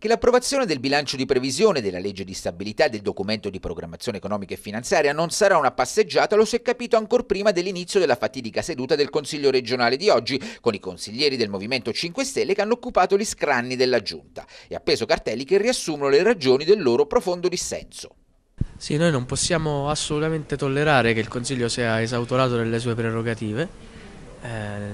che l'approvazione del bilancio di previsione, della legge di stabilità e del documento di programmazione economica e finanziaria non sarà una passeggiata lo si è capito ancor prima dell'inizio della fatidica seduta del Consiglio regionale di oggi, con i consiglieri del Movimento 5 Stelle che hanno occupato gli scranni della Giunta e appeso cartelli che riassumono le ragioni del loro profondo dissenso. Sì, noi non possiamo assolutamente tollerare che il Consiglio sia esautorato nelle sue prerogative. Eh,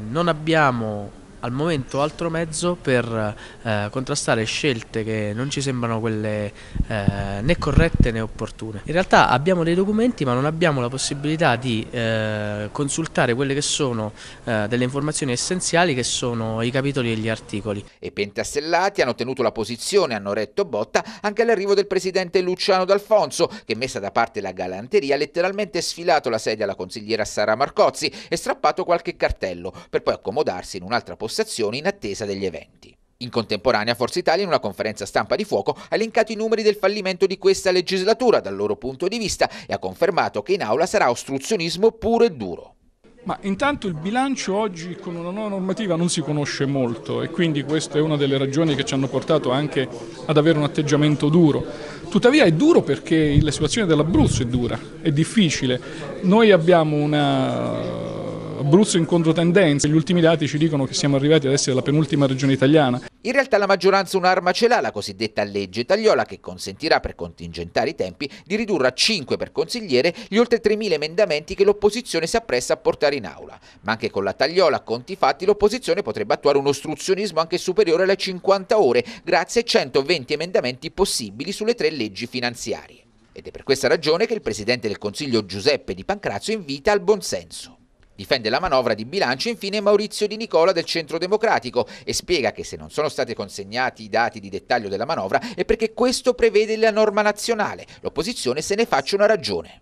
non abbiamo al momento altro mezzo per eh, contrastare scelte che non ci sembrano quelle eh, né corrette né opportune. In realtà abbiamo dei documenti ma non abbiamo la possibilità di eh, consultare quelle che sono eh, delle informazioni essenziali che sono i capitoli e gli articoli. E pentastellati hanno tenuto la posizione, hanno retto botta anche all'arrivo del presidente Luciano D'Alfonso che messa da parte la galanteria ha letteralmente sfilato la sedia alla consigliera Sara Marcozzi e strappato qualche cartello per poi accomodarsi in un'altra posizione postazioni in attesa degli eventi. In contemporanea Forza Italia in una conferenza stampa di fuoco ha elencato i numeri del fallimento di questa legislatura dal loro punto di vista e ha confermato che in aula sarà ostruzionismo puro e duro. Ma intanto il bilancio oggi con una nuova normativa non si conosce molto e quindi questa è una delle ragioni che ci hanno portato anche ad avere un atteggiamento duro. Tuttavia è duro perché la situazione dell'Abruzzo è dura, è difficile. Noi abbiamo una Abruzzo in controtendenza, gli ultimi dati ci dicono che siamo arrivati ad essere la penultima regione italiana. In realtà la maggioranza un'arma ce l'ha, la cosiddetta legge tagliola, che consentirà per contingentare i tempi di ridurre a 5 per consigliere gli oltre 3.000 emendamenti che l'opposizione si appresta a portare in aula. Ma anche con la tagliola, a conti fatti, l'opposizione potrebbe attuare un ostruzionismo anche superiore alle 50 ore, grazie ai 120 emendamenti possibili sulle tre leggi finanziarie. Ed è per questa ragione che il Presidente del Consiglio Giuseppe Di Pancrazio invita al buonsenso. Difende la manovra di bilancio infine Maurizio Di Nicola del Centro Democratico e spiega che se non sono stati consegnati i dati di dettaglio della manovra è perché questo prevede la norma nazionale. L'opposizione se ne faccia una ragione.